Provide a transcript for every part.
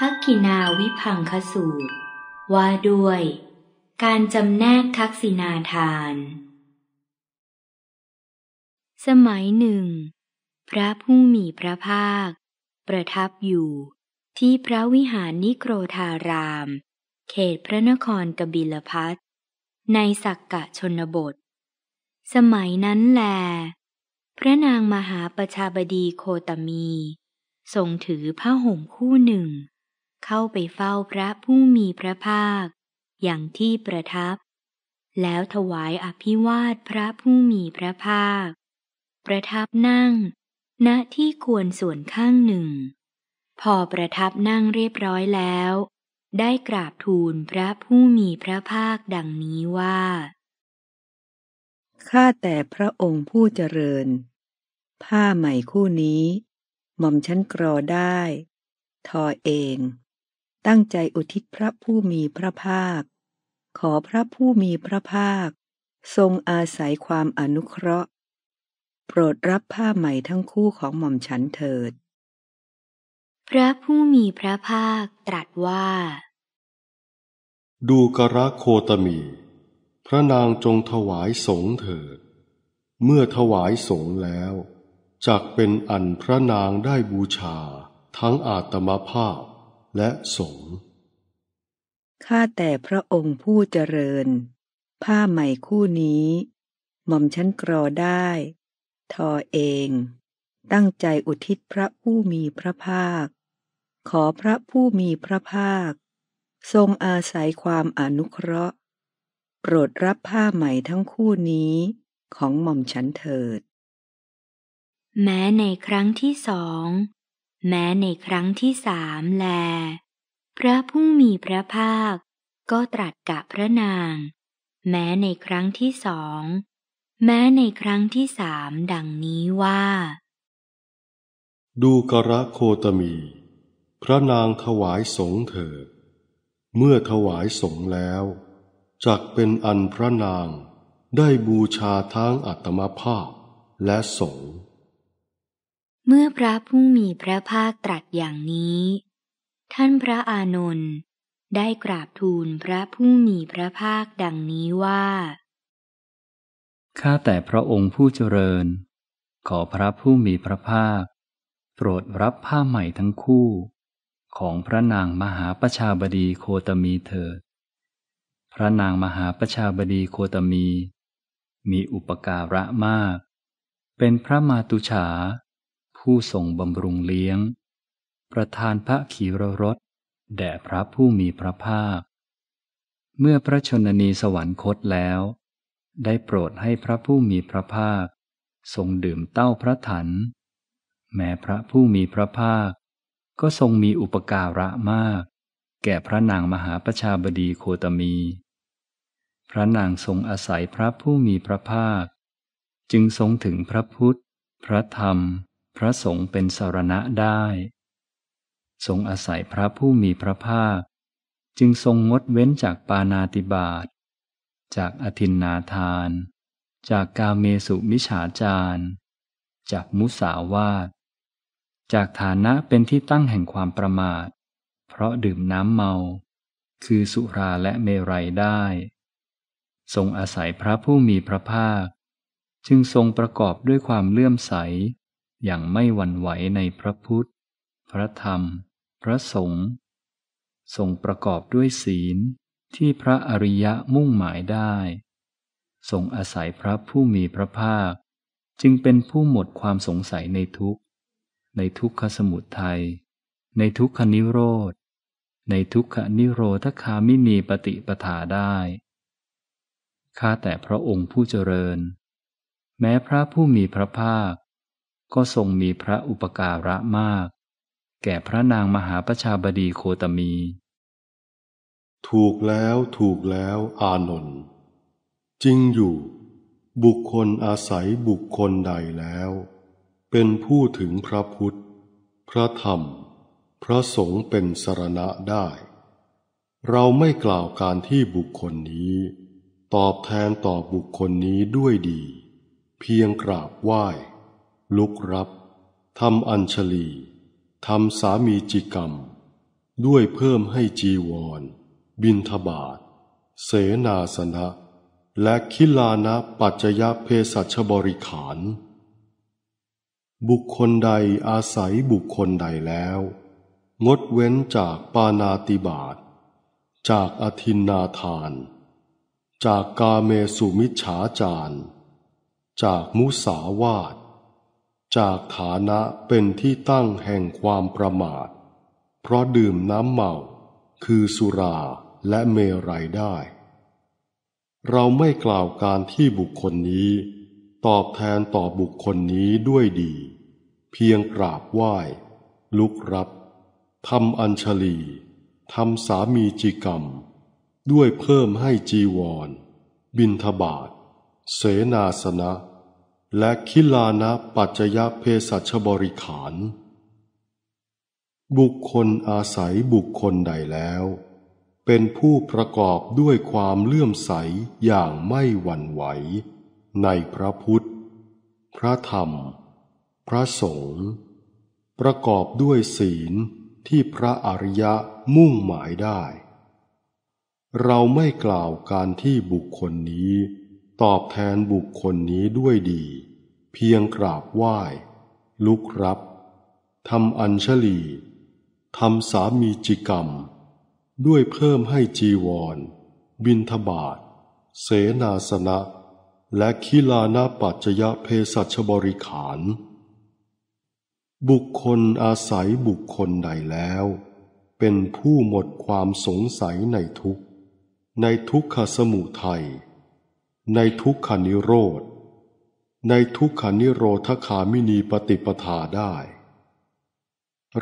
ทักกินาวิพังคสูตรว่าด้วย การจำแนกทักษินาทาน สมัยหนึ่ง พระผู้มีพระภาค ประทับอยู่ที่พระวิหารนิโครธาราม เขตพระนครกบิลพัทในสักกะชนบท สมัยนั้นแล พระนางมหาประชาบดีโคตมีทรงถือผ้าห่มคู่หนึ่งเข้าไปเฝ้าพระผู้มีพระภาค อย่างที่ประทับ แล้วถวายอภิวาทพระผู้มีพระภาค ประทับนั่ง ณที่ควรส่วนข้างหนึ่ง พอประทับนั่งเรียบร้อยแล้ว ได้กราบทูลพระผู้มีพระภาคดังนี้ว่า ข้าแต่พระองค์ผู้เจริญ ผ้าใหม่คู่นี้หม่อมชั้นกรอได้ ทอเองตั้งใจอุทิศพระผู้มีพระภาค ขอพระผู้มีพระภาค ทรงอาศัยความอนุเคราะห์ โปรดรับผ้าใหม่ทั้งคู่ของหม่อมฉันเถิด พระผู้มีพระภาคตรัสว่า ดูกระโคตมีพระนางจงถวายสงเถิด เมื่อถวายสงแล้วจักเป็นอันพระนางได้บูชาทั้งอาตมภาพและสงฆ์ข้าแต่พระองค์ผู้เจริญ ผ้าใหม่คู่นี้หม่อมชั้นกรอได้ ทอเอง ตั้งใจอุทิศพระผู้มีพระภาค ขอพระผู้มีพระภาค ทรงอาศัยความอนุเคราะห์ โปรดรับผ้าใหม่ทั้งคู่นี้ของหม่อมฉันเถิด แม้ในครั้งที่สองแม้ในครั้งที่สามแล พระผู้มีพระภาค ก็ตรัสกับพระนาง แม้ในครั้งที่สอง แม้ในครั้งที่สามดังนี้ว่า ดูกระโคตมี พระนางถวายสงเถิดเมื่อถวายสงแล้ว จักเป็นอันพระนาง ได้บูชาทั้งอัตมภาพและสงฆ์เมื่อพระผู้มีพระภาคตรัสอย่างนี้ ท่านพระอานนท์ได้กราบทูลพระผู้มีพระภาคดังนี้ว่า ข้าแต่พระองค์ผู้เจริญ ขอพระผู้มีพระภาคโปรดรับผ้าใหม่ทั้งคู่ของพระนางมหาประชาบดีโคตมีเถิด พระนางมหาประชาบดีโคตมี มีอุปการะมาก เป็นพระมาตุฉาผู้ทรงบำรุงเลี้ยง ประทานพระขีรรสแด่พระผู้มีพระภาค เมื่อพระชนนีสวรรคตแล้ว ได้โปรดให้พระผู้มีพระภาค ทรงดื่มเต้าพระถัน แม้พระผู้มีพระภาค ก็ทรงมีอุปการะมาก แก่พระนางมหาประชาบดีโคตมี พระนางทรงอาศัยพระผู้มีพระภาค จึงทรงถึงพระพุทธ พระธรรมพระสงฆ์เป็นสารณะได้ ทรงอาศัยพระผู้มีพระภาค จึงทรงงดเว้นจากปานาติบาต จากอธินนาทาน จากกาเมสุมิฉาจาร จากมุสาวาทจากฐานะเป็นที่ตั้งแห่งความประมาท เพราะดื่มน้ำเมา คือสุราและเมรัยได้ ทรงอาศัยพระผู้มีพระภาค จึงทรงประกอบด้วยความเลื่อมใสอย่างไม่หวั่นไหวในพระพุทธ พระธรรม พระสงฆ์ทรงประกอบด้วยศีลที่พระอริยะมุ่งหมายได้ทรงอาศัยพระผู้มีพระภาค จึงเป็นผู้หมดความสงสัยในทุกข์ ในทุกขสมุทัย ในทุกขนิโรธ ในทุกขนิโรธคาไม่นีปฏิปทาได้ ข้าแต่พระองค์ผู้เจริญ แม้พระผู้มีพระภาคก็ทรงมีพระอุปการะมาก แก่พระนางมหาประชาบดีโคตมี ถูกแล้วถูกแล้วอานนท์จริงอยู่ บุคคลอาศัยบุคคลใดแล้ว เป็นผู้ถึงพระพุทธ พระธรรมพระสงฆ์เป็นสรณะได้ เราไม่กล่าวการที่บุคคลนี้ ตอบแทนต่อบุคคลนี้ด้วยดี เพียงกราบไหว้ลุกรับทำอัญชลีทำสามีจิกรรม ด้วยเพิ่มให้จีวร บินทบาท เสนาสนะ และคิลานะปัจจยเพสัชบริขาร บุคคลใดอาศัยบุคคลใดแล้ว งดเว้นจากปานาติบาตจากอธินนาทาน จากกาเมสุมิชฉาจาร จากมุสาวาทจากฐานะเป็นที่ตั้งแห่งความประมาท เพราะดื่มน้ำเมา คือสุราและเมรัยได้ เราไม่กล่าวการที่บุคคลนี้ ตอบแทนต่อบุคคลนี้ด้วยดี เพียงกราบไหว้ ลุกรับทำอัญชลีทำสามีจิกรรม ด้วยเพิ่มให้จีวร บินทบาท เสนาสนะและคิลานะปัจจยเพสัชบริขารบุคคลอาศัยบุคคลใดแล้ว เป็นผู้ประกอบด้วยความเลื่อมใสอย่างไม่หวั่นไหว ในพระพุทธ พระธรรม พระสงฆ์ประกอบด้วยศีลที่พระอริยะมุ่งหมายได้ เราไม่กล่าวการที่บุคคลนี้ตอบแทนบุคคลนี้ด้วยดี เพียงกราบไหว้ ลุกรับทำอัญชลีทำสามีจิกรรม ด้วยเพิ่มให้จีวร บินทบาทเสนาสนะ และคิลานาปัจจยะเพสัชบริขารบุคคลอาศัยบุคคลใดแล้ว เป็นผู้หมดความสงสัยในทุกในทุกขสมุทัยในทุกขานิโรธ ในทุกขานิโรธคามินีปฏิปทาได้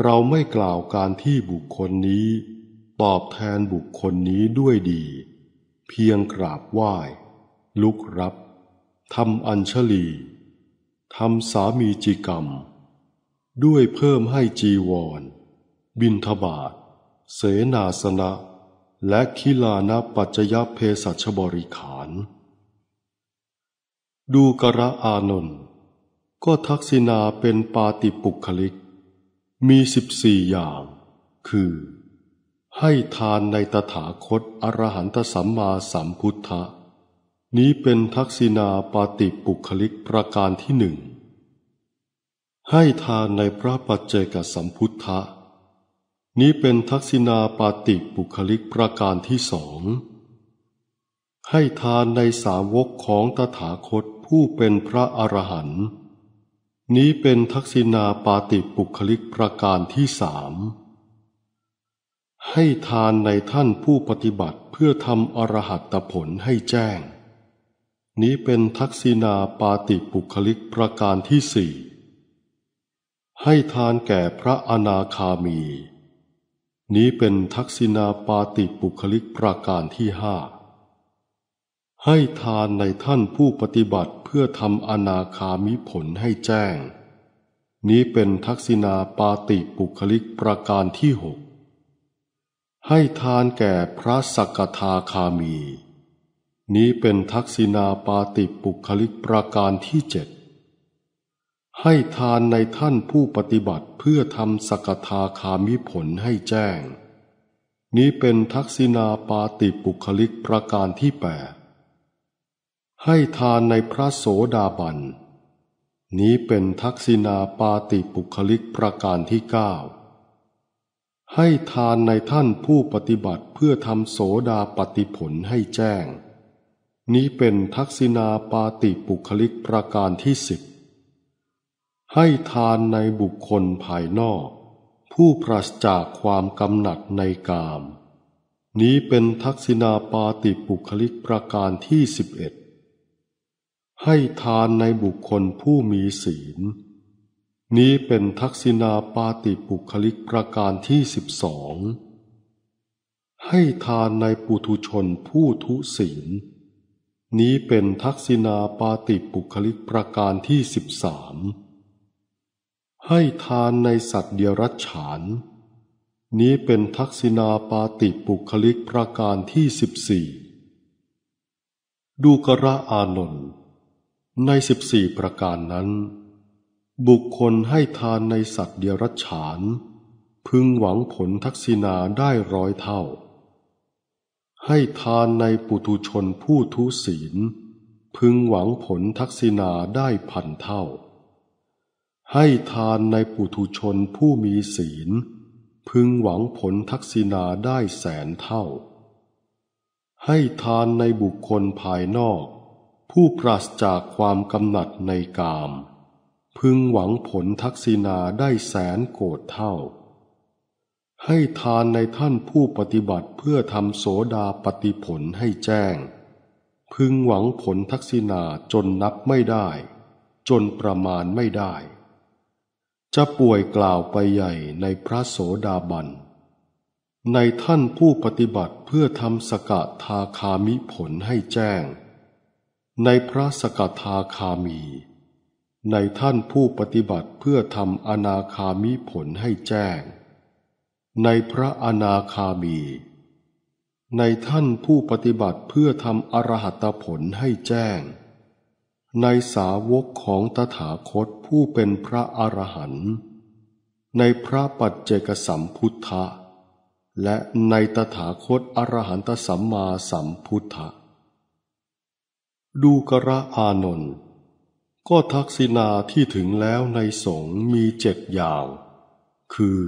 เราไม่กล่าวการที่บุคคลนี้ ตอบแทนบุคคลนี้ด้วยดี เพียงกราบไหว้ ลุกรับทำอัญชลีทำสามีจิกรรม ด้วยเพิ่มให้จีวร บินทบาทเสนาสนะ และคิลานาปัจจยเพสัชบริขารดูกระอานนท์ก็ทักษิณาเป็นปาติปุคลิกมีสิบสี่อย่าง คือ ให้ทานในตถาคตอรหันตสัมมาสัมพุทธะนี้เป็นทักษิณาปาติปุคลิกประการที่หนึ่งให้ทานในพระปัจเจกสัมพุทธะ นี้เป็นทักษิณาปาติปุคลิกประการที่สอง ให้ทานในสาวกของตถาคตผู้เป็นพระอรหันต์นี้เป็นทักษิณาปาติปุคลิกประการที่สามให้ทานในท่านผู้ปฏิบัติเพื่อทำอรหัตผลให้แจ้ง นี้เป็นทักษิณาปาติปุคลิกประการที่สี่ให้ทานแก่พระอนาคามี นี้เป็นทักษิณาปาติปุคลิกประการที่ห้าให้ทานในท่านผู้ปฏิบัติเพื่อทำอนาคามิผลให้แจ้ง นี้เป็นทักษิณาปาติปุคลิกประการที่หก ให้ทานแก่พระสักทาคามี นี้เป็นทักษิณาปาติปุคลิกประการที่เจ็ดให้ทานในท่านผู้ปฏิบัติเพื่อทำสักทาคามิผลให้แจ้ง นี้เป็นทักษิณาปาติปุคลิกประการที่แปดให้ทานในพระโสดาบันนี้เป็นทักษิณาปาติปุคลิกประการที่เก้าให้ทานในท่านผู้ปฏิบัติเพื่อทำโสดาปฏิผลให้แจ้ง นี้เป็นทักษิณาปาติปุคลิกประการที่สิบ ให้ทานในบุคคลภายนอก ผู้ปราศจากความกำหนัดในกาม นี้เป็นทักษิณาปาติปุคลิกประการที่สิบเอ็ดให้ทานในบุคคลผู้มีศีล นี้เป็นทักษิณาปาติปุคลิกประการที่สิบสอง ให้ทานในปุถุชนผู้ทุศีล นี้เป็นทักษิณาปาติปุคลิกประการที่สิบสาม ให้ทานในสัตว์เดียรัจฉาน นี้เป็นทักษิณาปาติปุคลิกประการที่สิบสี่ดูกระอานนท์ในสิบสี่ประการนั้น บุคคลให้ทานในสัตว์เดียรัจฉาน พึงหวังผลทักษิณาได้ร้อยเท่า ให้ทานในปุถุชนผู้ทุศีล พึงหวังผลทักษิณาได้พันเท่า ให้ทานในปุถุชนผู้มีศีล พึงหวังผลทักษิณาได้แสนเท่า ให้ทานในบุคคลภายนอกผู้ปราศจากความกำหนัดในกาม พึงหวังผลทักษิณาได้แสนโกดเท่า ให้ทานในท่านผู้ปฏิบัติเพื่อทำโสดาปฏิผลให้แจ้ง พึงหวังผลทักษิณาจนนับไม่ได้ จนประมาณไม่ได้ จะป่วยกล่าวไปใหญ่ในพระโสดาบัน ในท่านผู้ปฏิบัติเพื่อทำสกะทาคามิผลให้แจ้งในพระสกทาคามี ในท่านผู้ปฏิบัติเพื่อทำอนาคามิผลให้แจ้ง ในพระอนาคามี ในท่านผู้ปฏิบัติเพื่อทำอรหัตผลให้แจ้ง ในสาวกของตถาคตผู้เป็นพระอรหันต์ในพระปัจเจกสัมพุทธะและในตถาคตอรหันตสัมมาสัมพุทธะดูกระอานนท์ก็ทักษิณาที่ถึงแล้วในสงมีเจ็ดอย่างคือ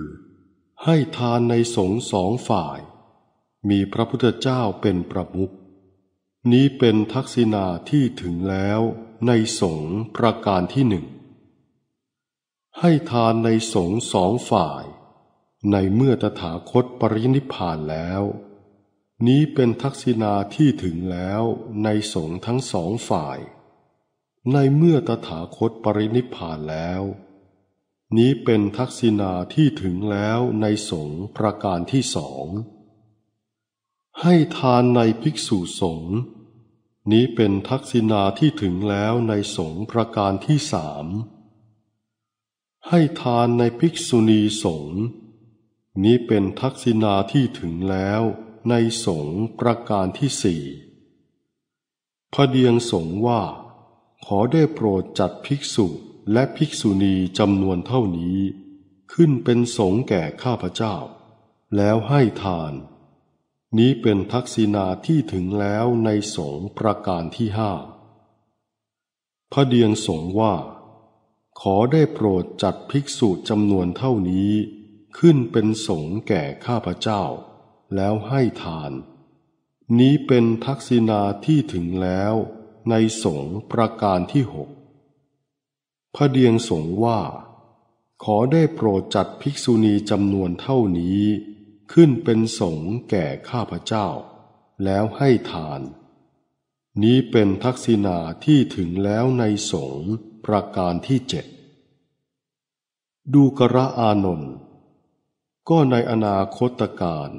ให้ทานในสงสองฝ่าย มีพระพุทธเจ้าเป็นประมุขนี้เป็นทักษิณาที่ถึงแล้วในสงประการที่หนึ่งให้ทานในสงสองฝ่าย ในเมื่อตถาคตปรินิพานแล้วนี้เป็นทักษิณาที่ถึงแล้วในสงฆ์ทั้งสองฝ่าย ในเมื่อตถาคตปรินิพพานแล้ว นี้เป็นทักษิณาที่ถึงแล้วในสงฆ์ประการที่สอง ให้ทานในภิกษุสงฆ์นี้เป็นทักษิณาที่ถึงแล้วในสงฆ์ประการที่สาม ให้ทานในภิกษุณีสงฆ์นี้เป็นทักษิณาที่ถึงแล้วในสงประการที่สี่พระเดียงสงว่า ขอได้โปรดจัดภิกษุและภิกษุณีจำนวนเท่านี้ ขึ้นเป็นสงแก่ข้าพเจ้า แล้วให้ทาน นี้เป็นทักษิณาที่ถึงแล้วในสงประการที่ห้าพระเดียงสงว่า ขอได้โปรดจัดภิกษุจำนวนเท่านี้ ขึ้นเป็นสงแก่ข้าพเจ้าแล้วให้ทาน นี้เป็นทักษิณาที่ถึงแล้ว ในสงประการที่หกพระเดียงสงว่า ขอได้โปรดจัดภิกษุณีจำนวนเท่านี้ ขึ้นเป็นสงแก่ข้าพเจ้า แล้วให้ทาน นี้เป็นทักษิณาที่ถึงแล้วในสงประการที่เจ็ด ดูกระอานนท์ก็ในอนาคตการ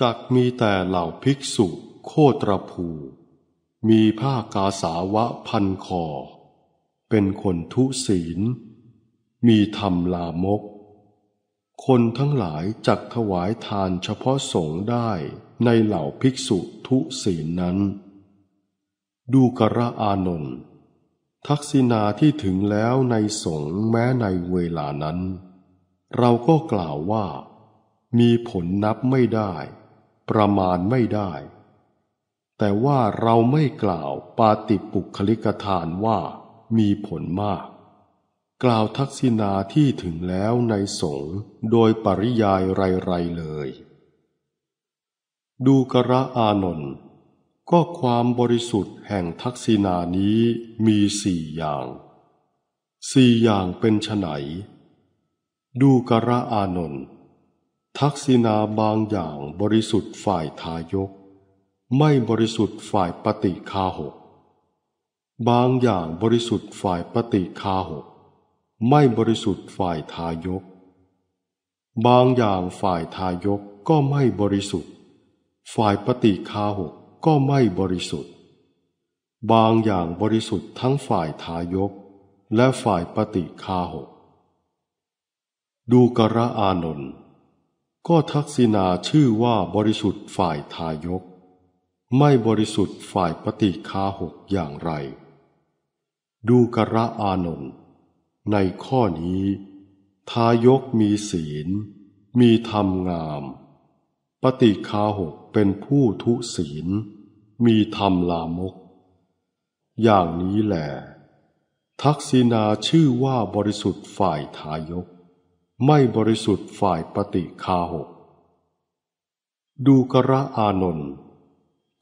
จักมีแต่เหล่าภิกษุโคตรภู มีผ้ากาสาวะพันคอ เป็นคนทุศีล มีธรรมลามก คนทั้งหลายจักถวายทานเฉพาะสงฆ์ได้ในเหล่าภิกษุทุศีลนั้น ดูกระอานนทักษิณาที่ถึงแล้วในสงฆ์แม้ในเวลานั้น เราก็กล่าวว่ามีผลนับไม่ได้ประมาณไม่ได้ แต่ว่าเราไม่กล่าวปาติปุคลิกทานว่ามีผลมาก กล่าวทักษิณาที่ถึงแล้วในสงฆ์โดยปริยายไรๆเลย ดูกระอานนท์ก็ความบริสุทธิ์แห่งทักษิณานี้มีสี่อย่าง สี่อย่างเป็นไฉนดูกระอานนท์ทักษิณาบางอย่างบริสุทธิ์ฝ่ายทายก ไม่บริสุทธิ์ฝ่ายปฏิคาหก บางอย่างบริสุทธิ์ฝ่ายปฏิคาหก ไม่บริสุทธิ์ฝ่ายทายก บางอย่างฝ่ายทายกก็ไม่บริสุทธิ์ ฝ่ายปฏิคาหกก็ไม่บริสุทธิ์ บางอย่างบริสุทธิ์ทั้งฝ่ายทายกและฝ่ายปฏิคาหก ดูกระอานนท์ก็ทักษิณาชื่อว่าบริสุทธิ์ฝ่ายทายก ไม่บริสุทธิ์ฝ่ายปฏิคาหกอย่างไร ดูกระอานนท์ในข้อนี้ ทายกมีศีลมีธรรมงาม ปฏิคาหกเป็นผู้ทุศีลมีธรรมลามกอย่างนี้แหละทักษิณาชื่อว่าบริสุทธิ์ฝ่ายทายกไม่บริสุทธิ์ฝ่ายปฏิคาหก ดูกระอานนท์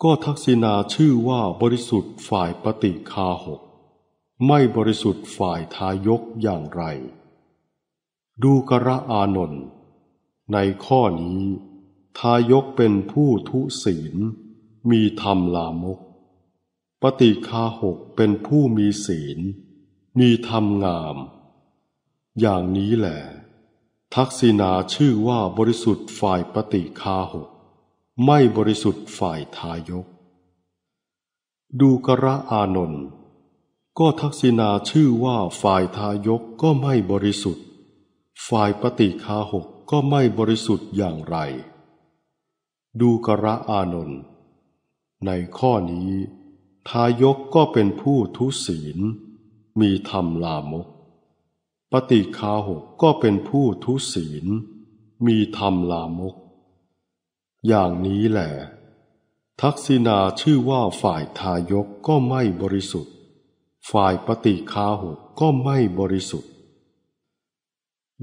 ก็ทักษิณาชื่อว่าบริสุทธิ์ฝ่ายปฏิคาหกไม่บริสุทธิ์ฝ่ายทายกอย่างไร ดูกระอานนท์ในข้อนี้ ทายกเป็นผู้ทุศีลมีธรรมลามก ปฏิคาหกเป็นผู้มีศีล มีธรรมงาม อย่างนี้แหละทักษิณาชื่อว่าบริสุทธิ์ฝ่ายปฏิคาหก ไม่บริสุทธิ์ฝ่ายทายก ดูกระอานนท์ก็ทักษิณาชื่อว่าฝ่ายทายกก็ไม่บริสุทธิ์ ฝ่ายปฏิคาหกก็ไม่บริสุทธิ์อย่างไร ดูกระอานนท์ในข้อนี้ ทายกก็เป็นผู้ทุศีล มีธรรมลามกปฏิคาหกก็เป็นผู้ทุศีล มีธรรมลามก อย่างนี้แหละทักษิณาชื่อว่าฝ่ายทายกก็ไม่บริสุทธิ์ ฝ่ายปฏิคาหกก็ไม่บริสุทธิ์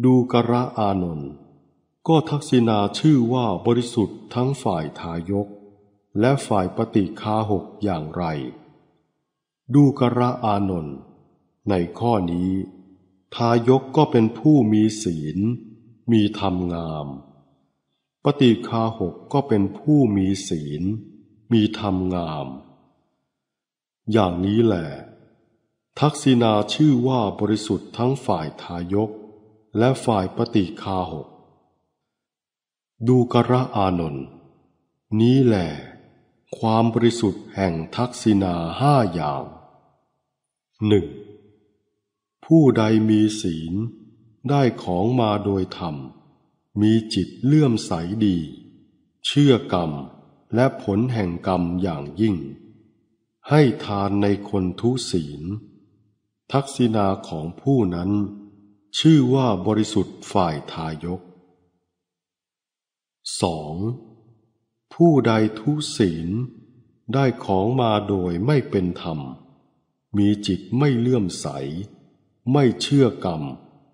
ดูกระอานนท์ก็ทักษิณาชื่อว่าบริสุทธิ์ทั้งฝ่ายทายก และฝ่ายปฏิคาหกอย่างไร ดูกระอานนท์ในข้อนี้ทายกก็เป็นผู้มีศีล มีธรรมงาม ปฏิคาหกก็เป็นผู้มีศีล มีธรรมงาม อย่างนี้แหละทักษิณาชื่อว่าบริสุทธิ์ทั้งฝ่ายทายกและฝ่ายปฏิคาหก ดูกระอานนท์นี้แหละความบริสุทธิ์แห่งทักษิณาห้าอย่างหนึ่งผู้ใดมีศีล ได้ของมาโดยธรรม มีจิตเลื่อมใสดี เชื่อกรรมและผลแห่งกรรมอย่างยิ่ง ให้ทานในคนทุศีล ทักษิณาของผู้นั้น ชื่อว่าบริสุทธิ์ฝ่ายทายก 2. ผู้ใดทุศีล ได้ของมาโดยไม่เป็นธรรม มีจิตไม่เลื่อมใสไม่เชื่อกรรม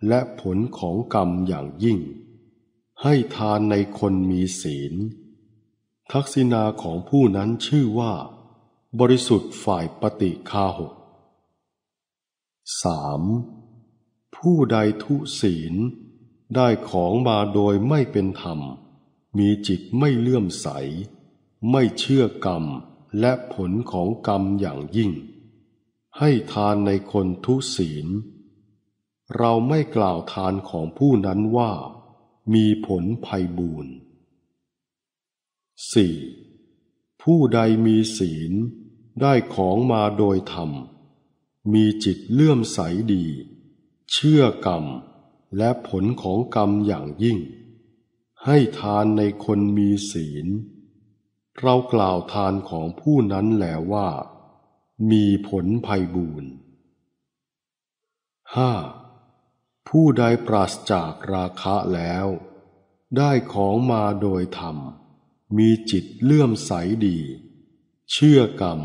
และผลของกรรมอย่างยิ่ง ให้ทานในคนมีศีล ทักษิณาของผู้นั้นชื่อว่า บริสุทธิ์ฝ่ายปฏิคาหก 3. ผู้ใดทุศีล ได้ของมาโดยไม่เป็นธรรม มีจิตไม่เลื่อมใส ไม่เชื่อกรรมและผลของกรรมอย่างยิ่ง ให้ทานในคนทุศีลเราไม่กล่าวทานของผู้นั้นว่ามีผลภัยบูรณ์ 4. ผู้ใดมีศีลได้ของมาโดยธรรม มีจิตเลื่อมใสดี เชื่อกรรม และผลของกรรมอย่างยิ่ง ให้ทานในคนมีศีล เรากล่าวทานของผู้นั้นแล้วว่า มีผลภัยบูรณ์ 5. ผู้ใดปราศจากราคะแล้ว ได้ของมาโดยธรรม มีจิตเลื่อมใสดี เชื่อกรรม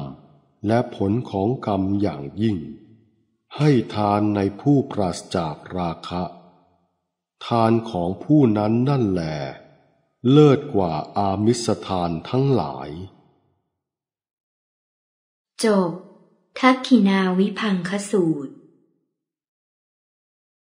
และผลของกรรมอย่างยิ่ง ให้ทานในผู้ปราศจากราคะ ทานของผู้นั้นนั่นแหลเลิศกว่าอามิสทานทั้งหลาย จบ ทักขินาวิพังคสูตร